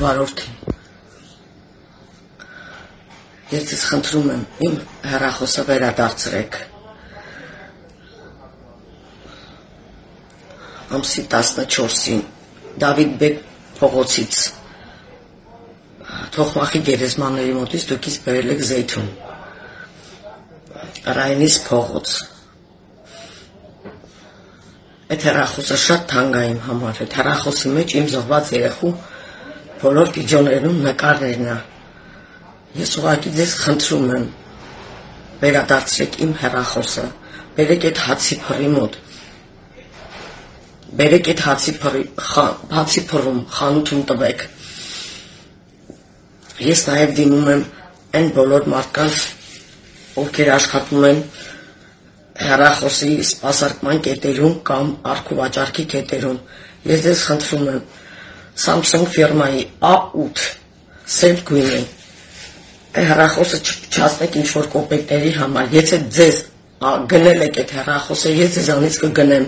վարորդին։ Ես ձեզ խնդրում եմ, իմ հեռախոսը վերադարձրեք։ Ամսի 14-ին Դավիթ Բեկ փողոցից թողմախի գերեզմանների մոտից դուք ինձ բերել եք Զեյթուն։ Ռայնիս փողոց։ Այդ հեռախոսը շատ թանկ է իմ համար։ Այդ հեռախոսի մեջ իմ զոհված երեխու բոլոր պիջոներում նկարներն է։ Ես ուղղակի ձեզ խնդրում եմ վերադարձրեք իմ հեռախոսը, բերեք այդ հացի փռի մոտ։ Բերեք այդ հացի փռի, հացի փռում խանութում տվեք։ Ես նաև դիմում եմ այն բոլոր մարդկանց, ովքեր աշխատում են հեռախոսի սպասարկման կետերում կամ արխիվաճարքի կետերում։ Ես ձեզ խնդրում եմ Samsung ֆիրմայի A8 սև գույնի հեռախոսը չփչացնեք ինչ որ կոպեկների համար։ Եթե ձեզ գնել եք այդ հեռախոսը, ես ձեզանից կգնեմ։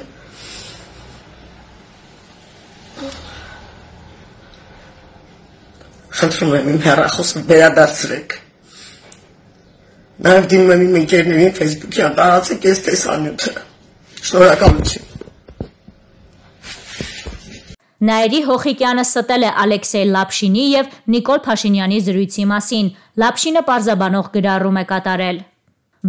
Խնդրում եմ իմ հեռախոսը վերադարձրեք։ Նաև դիմում եմ իմ ընկերներին Facebook-յան տարածեք այս տեսանյութը։ Շնորհակալություն։ Նաիրի Հոխիկյանը ստել է Ալեքսեյ Լապշինի եւ Նիկոլ Փաշինյանի զրույցի մասին։ Լապշինը պարզաբանող գրառում է կատարել.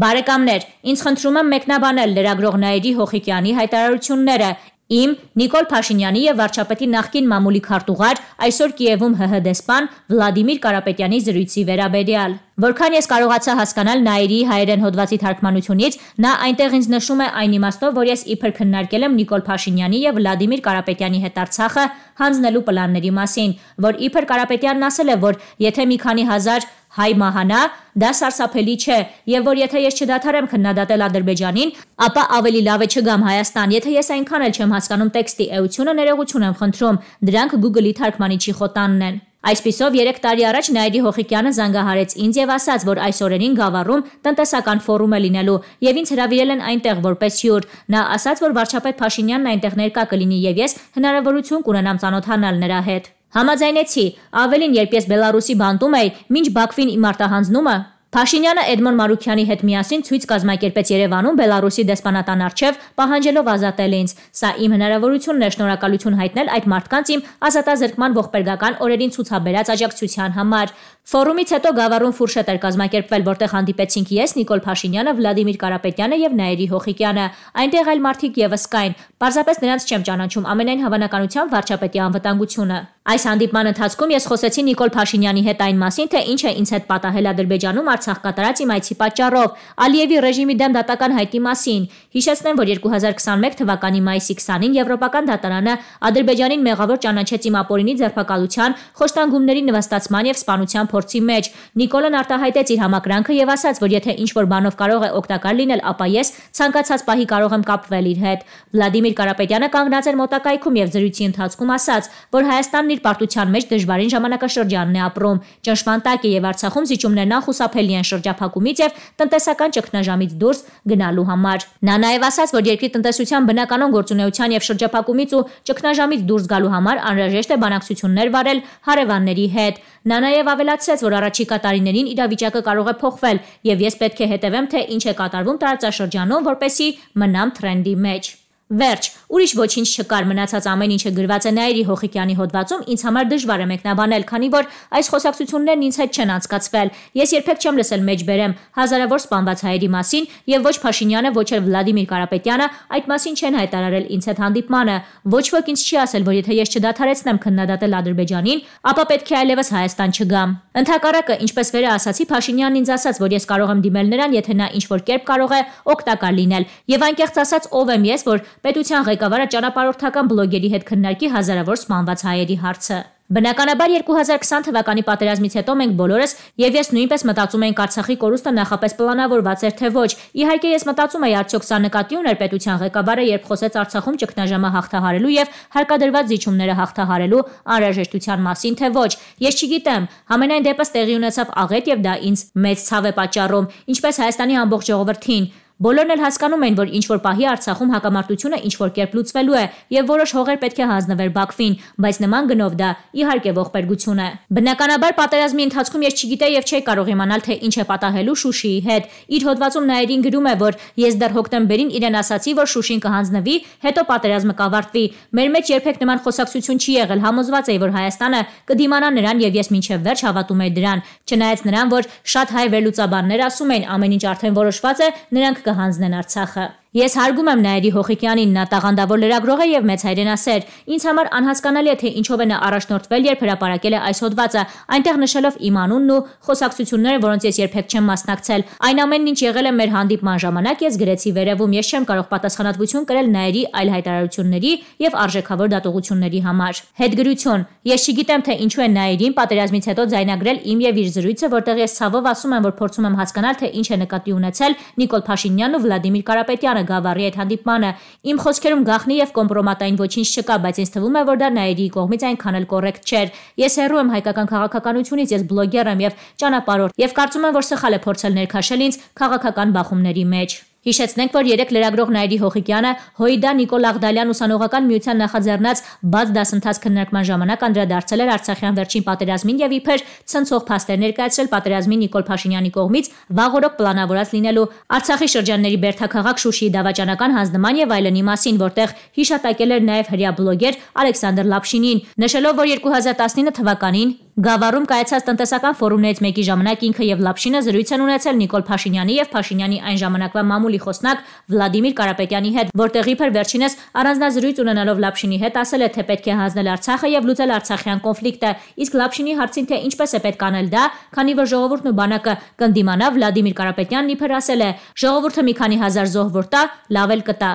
Բարեկամներ, ինձ խնդրում եմ մեկնաբանել լրագրող Նաիրի Հոխիկյանի հայտարարությունները, Իմ Նիկոլ Փաշինյանի եւ վարչապետի նախկին մամուլի քարտուղար այսօր Կիևում ՀՀ դեսպան Վլադիմիր Կարապետյանի զրույցի վերաբերյալ։ Որքան ես կարողացա հասկանալ Նաիրի հայերեն հոդվածի թարգմանությունից, նա այնտեղ ինձ նշում է այն իմաստով, որ ես իբր քննարկել եմ Նիկոլ Փաշինյանի եւ Վլադիմիր Կարապետյանի հետ Արցախը հանձնելու պլանների մասին, որ իբր Կարապետյանն ասել է, որ եթե մի քանի հազար հայ մահանա, դա սարսափելի չէ, եւ որ եթե ես չդադարեմ քննադատել Ադրբեջանին, ապա ավելի լավ է չգամ Հայաստան, եթե ես այնքան էլ չեմ հասկանում տեքստի էությունը, ներողություն եմ խնդրում։ Դրանք Google-ի թարգմանիչի խոտանն են։ Այսպիսով 3 տարի առաջ Նայիրի Հոխիկյանը զանգահարեց ինձ եւ ասաց, որ այս օրերին Գավառում տնտեսական ֆորում է լինելու եւ ինձ հրավիրել են այնտեղ որպես հյուր։ Նա ասաց, որ վարչապետ Փաշինյանն այնտեղ ներկա կլինի եւ ես հնարավորություն կունենամ ծանոթանալ նրա հետ։ Համաձայնեցի, ավելին, երբ ես Բելարուսի բանտում էի, ոչ Բաքվին իմ արտահանձնումը Փաշինյանը Էդմոն Մարուկյանի հետ միասին ցույց կազմակերպեց Երևանում Բելարուսի դեսպանատան արչև, պահանջելով ազատել ինձ։ Սա իմ հնարավորությունն է շնորհակալություն հայտնել այդ մարդկանց իմ ազատազրկման ողբերգական օրերին ցուցաբերած աջակցության համար։ Ֆորումից հետո Գավառում ֆուրշետ էր կազմակերպվել, որտեղ հանդիպեցինք ես, Նիկոլ Փաշինյանը, Վլադիմիր Կարապետյանը եւ Նաիրի Հոխիկյանը։ Այնտեղ այլ մարդիկ եւս կային։ Պարզապես նրանց չեմ ճանաչում, ամենայն հավանականությամբ վարչապետի անվտանգությունը։ Այս հանդիպման ընթացքում ես խոսեցի Նիկոլ Փաշինյանի հետ այն մասին, թե ինչ է ինձ հետ պատահել Ադրբեջանում մահացավ կատարած իմ այցի պատճառով Ալիևի ռեժիմի դեմ դատական հայտի մասին։ Հիշեցնեմ, որ 2021 թվականի մայիսի 20-ին Եվրոպական դատարանը Ադրբեջանին մեղավոր ճանաչեց իմ ապօրինի ձերբակալության, խոշտանգումների նվաստացման եւ սպանության փորձի մեջ։ Նիկոլան արտահայտեց իր համակրանքը եւ ասաց, որ եթե ինչ-որ բանով կարող է օգտակար լինել, ապա ես ցանկացած պահի կարող եմ կապվել իր հետ։ Վլադիմիր Կարապետյանը կանգնած էր մոտակայքում եւ զրույցի ընթացքում ասաց, որ Հայաստանն իր պարտության մեջ դժվարին ժամանակաշրջանն է ապրում։ Ճնշման տակ է եւ Արցախում զիջումներն անխուսափելի միայն շրջափակումից եւ տնտեսական ճգնաժամից դուրս գնալու համար։ Նա նաեւ ասաց, որ երկրի տնտեսության բնականոն գործունեության եւ շրջափակումից ու ճգնաժամից դուրս գալու համար անհրաժեշտ է բանակցություններ վարել հարևանների հետ։ Նա նաև ավելացրեց, որ առաջիկա տարիներին իրավիճակը կարող է փոխվել, եւ ես պետք է հետևեմ, թե ինչ է կատարվում տարածաշրջանում, որպեսի մնամ թրենդի մեջ։ Վերջ, ուրիշ ոչինչ չկար, մնացած ամեն ինչը գրված է Նաիրի Հոխիկյանի հոդվածում, ինձ համար դժվար է մեկնաբանել, քանի որ այս խոսակցություններն ինձ հետ չեն անցկացվել։ Ես երբեք չեմ լսել մեջբերեմ հազարավոր սպանված հայերի մասին եւ ոչ Փաշինյանը, ոչ էլ Վլադիմիր Կարապետյանը այդ մասին չեն հայտարարել ինձ հետ հանդիպմանը։ Ոչ ոք ինձ չի ասել, որ եթե ես չդադարեցնեմ քննադատել Ադրբեջանին, ապա պետք է այլևս Հայաստան չգամ։ Ընթակարակը, ինչպես վերը ասացի, Փաշինյանն ինձ ասաց, որ ես կարող եմ դիմել նրան, եթե նա ինչ որ կերպ կարող է օգտակար լինել։ Եվ անկեղծ ասած, ով եմ ես, որ Պետության ղեկավարը ճանապարհորդական բլոգերի հետ քննարկի հազարավոր սպանված հայերի հարցը։ Բնականաբար 2020 թվականի պատերազմից հետո մենք բոլորս եւ ես նույնպես մտածում ենք Արցախի կորուստը նախապես պլանավորված էր թե ոչ։ Իհարկե ես մտածում եի արդյոք սա նկատի ուներ պետության ղեկավարը, երբ խոսեց Արցախում ճգնաժամը հաղթահարելու եւ հարկադրված զիջումները հաղթահարելու անհրաժեշտության մասին թե ոչ։ Ես չգիտեմ, համենայն դեպս տեղի ունեցավ աղետ եւ դա ինձ մեծ ցավ է պատճառում, ինչպես Հայաստանի ամբողջ ժողովրդին։ Բոլորն էլ հասկանում էին, որ ինչ որ պահի Արցախում հակամարտությունը ինչ որ կերպ լուծվելու է եւ որոշ հողեր պետք է հանձնվեր Բաքվին, բայց նման գնով դա իհարկե ողբերգություն է։ Բնականաբար պատերազմի ընթացքում ես չգիտեի եւ չէի կարող իմանալ թե ինչ է պատահելու Շուշիի հետ։ Իր հոդվածում Նաիրին գրում է, որ ես դեռ հոկտեմբերին իրեն ասացի, որ Շուշին կհանձնվի, հետո պատերազմը կավարտվի։ Մեր մեջ երբեք նման խոսակցություն չի եղել, համոզված էի, որ Հայաստանը կդիմանա նրան եւ ես մինչեւ վերջ հավատում եի դրան։ Չնայած նրան, որ շատ հայ վերլուծաբաններ ասում են, ամեն ինչ արդեն որոշված է, նրանք կհանձնեն Արցախը։ Ես հարգում եմ Նաիրի Հոխիկյանին, նա տաղանդավոր լրագրող է եւ մեծ հայրենասեր։ Ինձ համար անհասկանալի է, թե ինչով է նա առաջնորդվել, երբ հրապարակել է այս հոդվածը, այնտեղ նշելով իմ անունն ու խոսակցությունները, որոնց ես երբեք չեմ մասնակցել։ Այն ամենն ինչ եղել է մեր հանդիպման ժամանակ, ես գրեցի վերևում, ես չեմ կարող պատասխանատվություն կրել Նաիրի այլ հայտարարությունների եւ արժեքավոր դատողությունների համար։ Հետգրություն. Ես չգիտեմ, թե ինչու է Նաիրին պատերազմից հետո ձայնագրել իմ եւ իր զրույցը, որտեղ ես ցավով ասում եմ, որ փորձում եմ հասկանալ, թե ինչ է նկատի ունեցել Նիկոլ Փաշինյանն ու Վլադիմիր Կարապետյանը Գավառի այդ հանդիպմանը։ Իմ խոսքերում գախնի եւ կոմպրոմատային ոչինչ չկա, բայց ինձ թվում է, որ դա Նաիրիի կողմից այնքան էլ կոռեկտ չէր։ Ես հեռու եմ հայկական քաղաքականությունից, ես բլոգեր եմ եւ ճանապարհորդ եւ կարծում եմ, որ սխալ է փորձել ներքաշել ինձ քաղաքական բախումների մեջ։ Հիշեցնենք, որ երեք լրագրող Նայրի Հոխիկյանը Հոյդա Նիկոլաղդալյան ուսանողական միության նախաձեռնած բաց դասընթաց քննարկման ժամանակ անդրադարձել էր Արցախյան վերջին պատերազմին եւ իբր ցնցող փաստեր ներկայացրել պատերազմի Նիկոլ Փաշինյանի կողմից վաղորոք պլանավորած լինելու Արցախի շրջանների Բերթաքաղաք Շուշիի դավաճանական հանձնման եւ այլնի մասին, որտեղ հիշատակել էր նաեւ հрья բլոգեր Ալեքսանդր Լապշինին, նշելով, որ 2019 թվականին Գավառում կայացած տնտեսական ֆորումներից մեկի ժամանակ ինքը եւ Լապշինը զրույց են ունեցել Նիկոլ Փաշինյանի եւ Փաշինյանի այն ժամանակվա մամուլի խոսնակ Վլադիմիր Կարապետյանի հետ, որտեղ իբր վերջինս առանձնազրույց ունենալով Լապշինի հետ ասել է, թե պետք է հանձնել Արցախը եւ լուծել Արցախյան կոնֆլիկտը, իսկ Լապշինի հարցին թե ինչպես է պետք անել դա, քանի որ ժողովուրդն ու բանակը կնդիմանա Վլադիմիր Կարապետյանն իբր ասել է, ժողովուրդը մի քանի հազար զոհ որտա, լավ էլ կտա։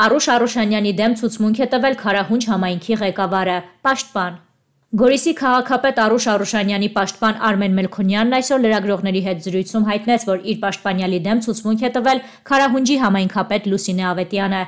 Արուշ Արուշանյանի դեմ ցուցմունք է տվել Խարահունջ համայնքի ղեկավարը։ Պաշտպան Գորիսի քաղաքապետ Արուշ Արուշանյանի պաշտպան Արմեն Մելքոնյանն այսօր լրագրողների հետ զրույցում հայտնեց, որ իր պաշտպանյալի դեմ ցուցմունք է տվել Խարահունջի համայնքապետ Լուսինե Ավետյանը։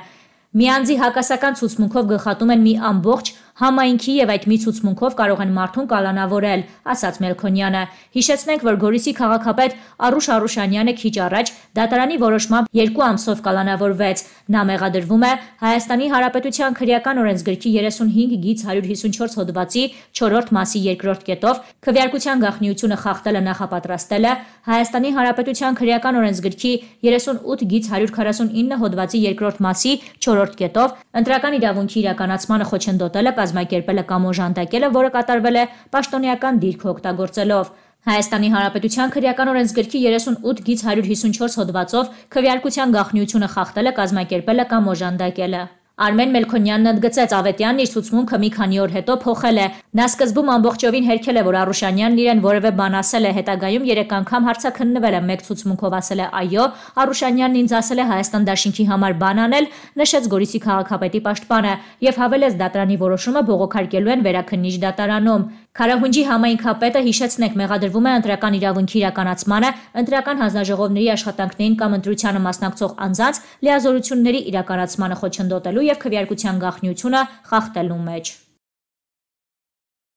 Միանձի հակասական ցուցմունքով գլխատում են մի ամբողջ Համայնքի եւ այդ միցուցմունքով կարող են մարդուն կալանավորել, ասաց Մելքոնյանը։ Հիշեցնենք, որ Գորիսի քաղաքապետ Արուշ Արուշանյանը քիչ առաջ դատարանի որոշմամբ 2 ամսով կալանավորվեց։ Նա մեղադրվում է Հայաստանի Հանրապետության քրեական օրենսգրքի 35 գից 154 հոդվածի 4-րդ մասի 2-րդ կետով քվեարկության գաղտնիությունը խախտելը նախապատրաստելը Հայաստանի Հանրապետության քրեական օրենսգրքի 38 գից 149 հոդվածի 2-րդ մասի 4-րդ կետով ընտրական իրավունքի իրականացմանը խոչընդոտելը կազմակերպելը կամ օժանդակելը, որը կատարվել է պաշտոնեական դիրք օգտագործելով։ Հայաստանի Հանրապետության քրեական օրենսգրքի 38 գից 154 հոդվածով քվեարկության գաղտնիությունը խախտելը, կազմակերպելը կամ օժանդակելը։ Արմեն Մելքոնյանն ընդգծեց Ավետյանն իր ցուցմունքը մի քանի օր հետո փոխել է։ Նա սկզբում ամբողջովին հերքել է, որ Արուշանյանն իրեն որևէ բան ասել է, հետագայում 3 անգամ հարցաքննվել է, մեկ ցուցմունքով ասել է այո, Արուշանյանն ինձ ասել է Հայաստան Դաշինքի համար բան անել, նշեց Գորիսի քաղաքապետի պաշտպանը եւ հավելեց դատարանի որոշումը բողոքարկելու են վերաքննիչ դատարանում։ Քարահունջի համայնքապետը հիշեցնենք մեղադրվում է ընտրական իրավունքի իրականացմանը, ընտրական հանձնաժողովների աշխատանքներին կամ ընտրությանը մասնակցող անձանց լիազորությունների իրականացմանը խոչընդոտելու եւ քվեարկության գաղտնիությունը խախտելու մեջ։